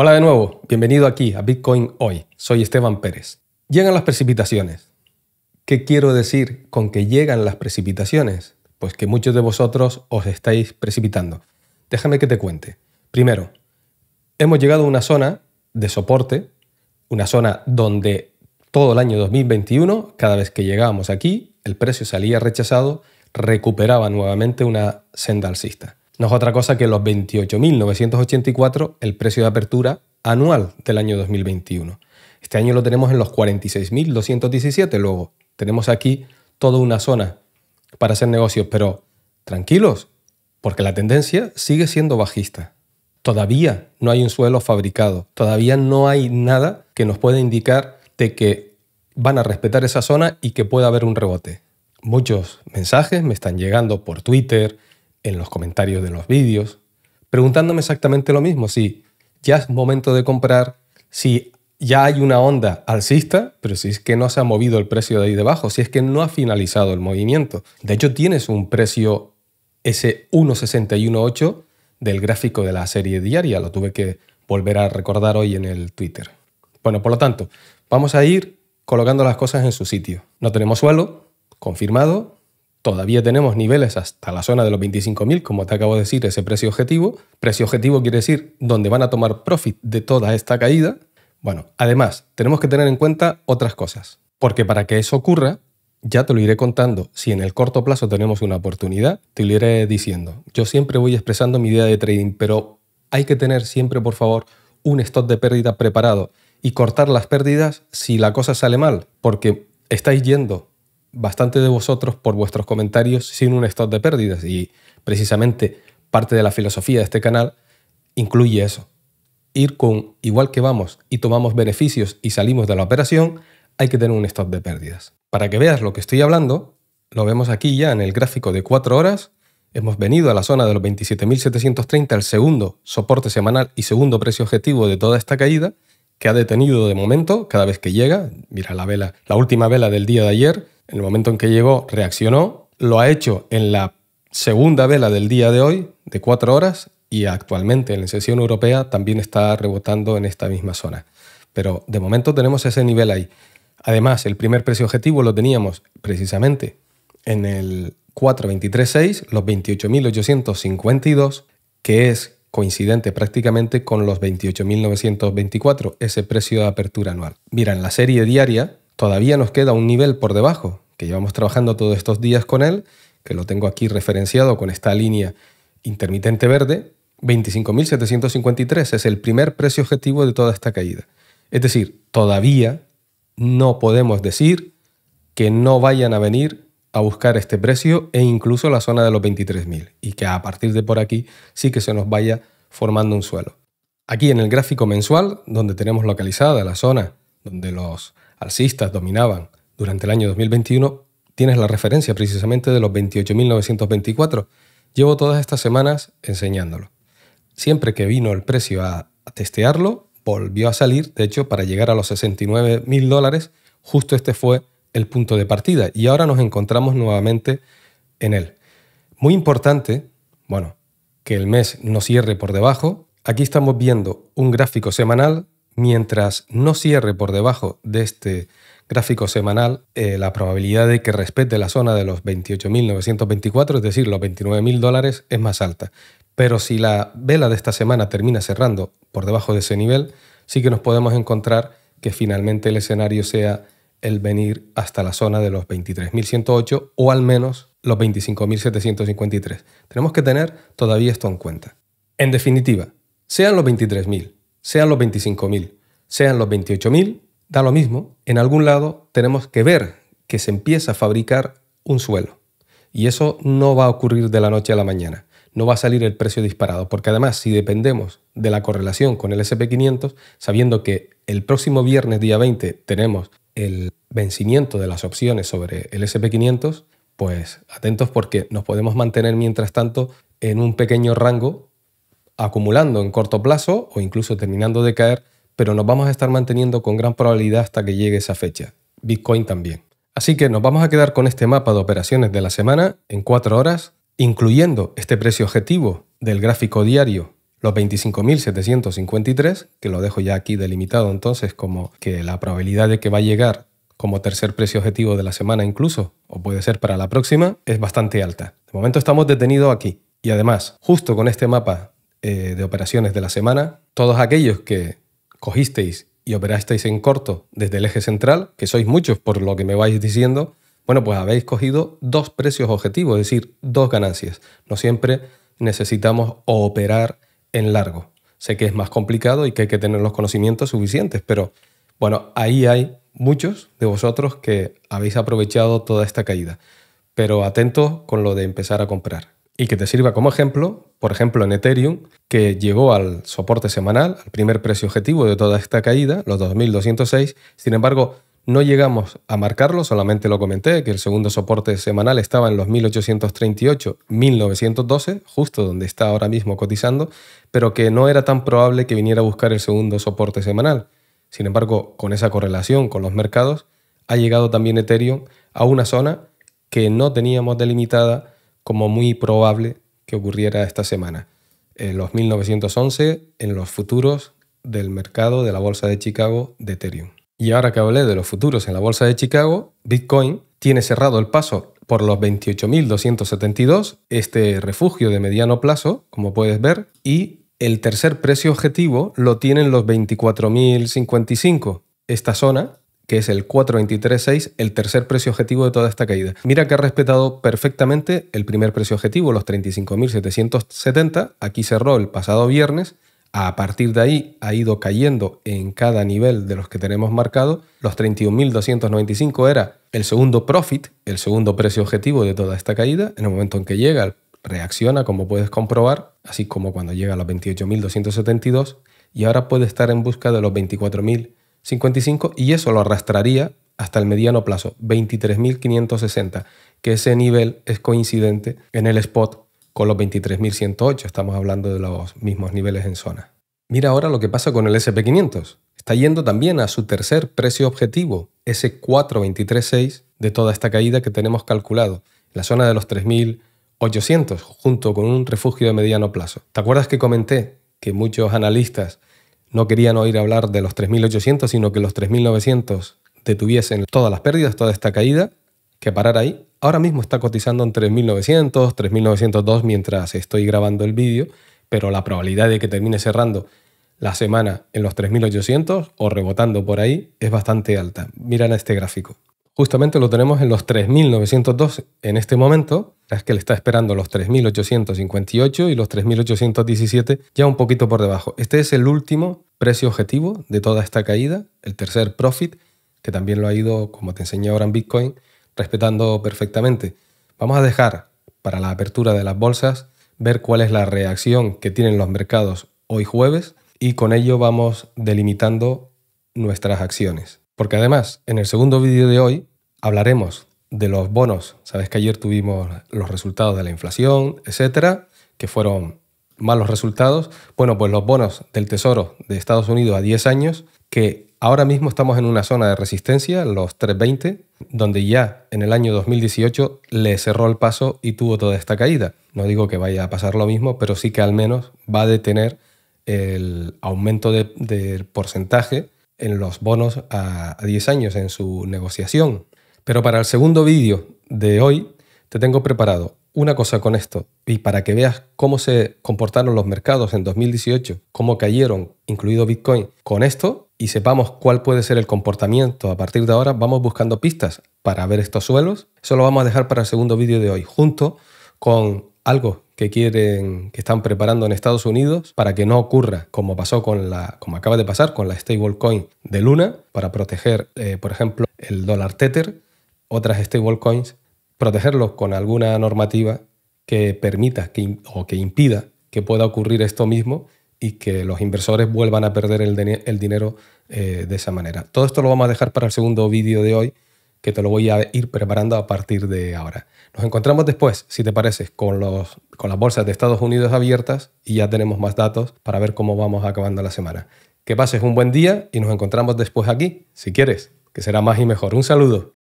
Hola de nuevo, bienvenido aquí a Bitcoin Hoy. Soy Esteban Pérez. Llegan las precipitaciones. ¿Qué quiero decir con que llegan las precipitaciones? Pues que muchos de vosotros os estáis precipitando. Déjame que te cuente. Primero, hemos llegado a una zona de soporte, una zona donde todo el año 2021, cada vez que llegábamos aquí, el precio salía rechazado, recuperaba nuevamente una senda alcista no es otra cosa que los 28.984 el precio de apertura anual del año 2021. Este año lo tenemos en los 46.217 luego. Tenemos aquí toda una zona para hacer negocios, pero tranquilos, porque la tendencia sigue siendo bajista. Todavía no hay un suelo fabricado, todavía no hay nada que nos pueda indicar de que van a respetar esa zona y que pueda haber un rebote. Muchos mensajes me están llegando por Twitter, en los comentarios de los vídeos, preguntándome exactamente lo mismo, si ya es momento de comprar, si ya hay una onda alcista, pero si es que no se ha movido el precio de ahí debajo, si es que no ha finalizado el movimiento. De hecho, tienes un precio ese 1.618 del gráfico de la serie diaria, lo tuve que volver a recordar hoy en el Twitter. Bueno, por lo tanto, vamos a ir colocando las cosas en su sitio. No tenemos suelo, confirmado, Todavía tenemos niveles hasta la zona de los 25.000, como te acabo de decir, ese precio objetivo. Precio objetivo quiere decir donde van a tomar profit de toda esta caída. Bueno, además, tenemos que tener en cuenta otras cosas, porque para que eso ocurra, ya te lo iré contando. Si en el corto plazo tenemos una oportunidad, te lo iré diciendo. Yo siempre voy expresando mi idea de trading, pero hay que tener siempre, por favor, un stock de pérdida preparado y cortar las pérdidas si la cosa sale mal, porque estáis yendo bastante de vosotros por vuestros comentarios sin un stop de pérdidas y precisamente parte de la filosofía de este canal incluye eso. Ir con igual que vamos y tomamos beneficios y salimos de la operación, hay que tener un stop de pérdidas. Para que veas lo que estoy hablando, lo vemos aquí ya en el gráfico de 4 horas. Hemos venido a la zona de los 27.730, el segundo soporte semanal y segundo precio objetivo de toda esta caída que ha detenido de momento cada vez que llega. Mira la vela, la última vela del día de ayer, en el momento en que llegó reaccionó, lo ha hecho en la segunda vela del día de hoy de cuatro horas y actualmente en la sesión europea también está rebotando en esta misma zona. Pero de momento tenemos ese nivel ahí. Además, el primer precio objetivo lo teníamos precisamente en el 423.6, los 28.852, que es coincidente prácticamente con los 28.924, ese precio de apertura anual. Mira, en la serie diaria todavía nos queda un nivel por debajo, que llevamos trabajando todos estos días con él, que lo tengo aquí referenciado con esta línea intermitente verde, 25.753 es el primer precio objetivo de toda esta caída. Es decir, todavía no podemos decir que no vayan a venir buscar este precio e incluso la zona de los 23.000 y que a partir de por aquí sí que se nos vaya formando un suelo. Aquí en el gráfico mensual, donde tenemos localizada la zona donde los alcistas dominaban durante el año 2021, tienes la referencia precisamente de los 28.924. Llevo todas estas semanas enseñándolo. Siempre que vino el precio a, testearlo, volvió a salir, de hecho, para llegar a los 69.000 dólares, justo este fue el punto de partida y ahora nos encontramos nuevamente en él. Muy importante, bueno, que el mes no cierre por debajo. Aquí estamos viendo un gráfico semanal. Mientras no cierre por debajo de este gráfico semanal, eh, la probabilidad de que respete la zona de los 28.924, es decir, los 29.000 dólares, es más alta. Pero si la vela de esta semana termina cerrando por debajo de ese nivel, sí que nos podemos encontrar que finalmente el escenario sea el venir hasta la zona de los 23.108 o al menos los 25.753. Tenemos que tener todavía esto en cuenta. En definitiva, sean los 23.000, sean los 25.000, sean los 28.000, da lo mismo, en algún lado tenemos que ver que se empieza a fabricar un suelo. Y eso no va a ocurrir de la noche a la mañana. No va a salir el precio disparado, porque además si dependemos de la correlación con el SP500, sabiendo que el próximo viernes día 20 tenemos el vencimiento de las opciones sobre el SP500, pues atentos porque nos podemos mantener mientras tanto en un pequeño rango, acumulando en corto plazo o incluso terminando de caer, pero nos vamos a estar manteniendo con gran probabilidad hasta que llegue esa fecha. Bitcoin también. Así que nos vamos a quedar con este mapa de operaciones de la semana en cuatro horas, incluyendo este precio objetivo del gráfico diario los 25.753, que lo dejo ya aquí delimitado entonces como que la probabilidad de que va a llegar como tercer precio objetivo de la semana incluso, o puede ser para la próxima, es bastante alta. De momento estamos detenidos aquí. Y además, justo con este mapa eh, de operaciones de la semana, todos aquellos que cogisteis y operasteis en corto desde el eje central, que sois muchos por lo que me vais diciendo, bueno, pues habéis cogido dos precios objetivos, es decir, dos ganancias. No siempre necesitamos operar en largo. Sé que es más complicado y que hay que tener los conocimientos suficientes, pero bueno, ahí hay muchos de vosotros que habéis aprovechado toda esta caída. Pero atentos con lo de empezar a comprar. Y que te sirva como ejemplo, por ejemplo en Ethereum, que llegó al soporte semanal, al primer precio objetivo de toda esta caída, los 2.206. Sin embargo, no llegamos a marcarlo, solamente lo comenté, que el segundo soporte semanal estaba en los 1838-1912, justo donde está ahora mismo cotizando, pero que no era tan probable que viniera a buscar el segundo soporte semanal. Sin embargo, con esa correlación con los mercados, ha llegado también Ethereum a una zona que no teníamos delimitada como muy probable que ocurriera esta semana. En los 1911, en los futuros del mercado de la Bolsa de Chicago de Ethereum. Y ahora que hablé de los futuros en la bolsa de Chicago, Bitcoin tiene cerrado el paso por los 28.272, este refugio de mediano plazo, como puedes ver, y el tercer precio objetivo lo tienen los 24.055, esta zona, que es el 4236, el tercer precio objetivo de toda esta caída. Mira que ha respetado perfectamente el primer precio objetivo, los 35.770, aquí cerró el pasado viernes, a partir de ahí ha ido cayendo en cada nivel de los que tenemos marcado. Los 31.295 era el segundo profit, el segundo precio objetivo de toda esta caída. En el momento en que llega, reacciona, como puedes comprobar, así como cuando llega a los 28.272 y ahora puede estar en busca de los 24.055 y eso lo arrastraría hasta el mediano plazo, 23.560, que ese nivel es coincidente en el spot con los 23.108. Estamos hablando de los mismos niveles en zona. Mira ahora lo que pasa con el SP500. Está yendo también a su tercer precio objetivo, ese 4236 de toda esta caída que tenemos calculado, la zona de los 3800, junto con un refugio de mediano plazo. ¿Te acuerdas que comenté que muchos analistas no querían oír hablar de los 3800, sino que los 3900 detuviesen todas las pérdidas, toda esta caída? que parar ahí. Ahora mismo está cotizando en 3.900, 3.902 mientras estoy grabando el vídeo, pero la probabilidad de que termine cerrando la semana en los 3.800 o rebotando por ahí es bastante alta. Miran este gráfico. Justamente lo tenemos en los 3.902 en este momento, es que le está esperando los 3.858 y los 3.817 ya un poquito por debajo. Este es el último precio objetivo de toda esta caída, el tercer profit, que también lo ha ido, como te enseñé ahora en Bitcoin, respetando perfectamente. Vamos a dejar para la apertura de las bolsas ver cuál es la reacción que tienen los mercados hoy jueves y con ello vamos delimitando nuestras acciones. Porque además, en el segundo vídeo de hoy hablaremos de los bonos. Sabes que ayer tuvimos los resultados de la inflación, etcétera, que fueron malos resultados. Bueno, pues los bonos del Tesoro de Estados Unidos a 10 años que Ahora mismo estamos en una zona de resistencia, los 320, donde ya en el año 2018 le cerró el paso y tuvo toda esta caída. No digo que vaya a pasar lo mismo, pero sí que al menos va a detener el aumento del porcentaje en los bonos a 10 años en su negociación. Pero para el segundo vídeo de hoy te tengo preparado una cosa con esto y para que veas cómo se comportaron los mercados en 2018, cómo cayeron, incluido Bitcoin, con esto y sepamos cuál puede ser el comportamiento a partir de ahora, vamos buscando pistas para ver estos suelos. Eso lo vamos a dejar para el segundo vídeo de hoy, junto con algo que quieren, que están preparando en Estados Unidos para que no ocurra como pasó con la, como acaba de pasar con la stablecoin de Luna, para proteger, eh, por ejemplo, el dólar Tether, otras stablecoins, protegerlos con alguna normativa que permita que, o que impida que pueda ocurrir esto mismo y que los inversores vuelvan a perder el, dinero eh, de esa manera. Todo esto lo vamos a dejar para el segundo vídeo de hoy, que te lo voy a ir preparando a partir de ahora. Nos encontramos después, si te pareces, con, los, con las bolsas de Estados Unidos abiertas y ya tenemos más datos para ver cómo vamos acabando la semana. Que pases un buen día y nos encontramos después aquí, si quieres, que será más y mejor. Un saludo.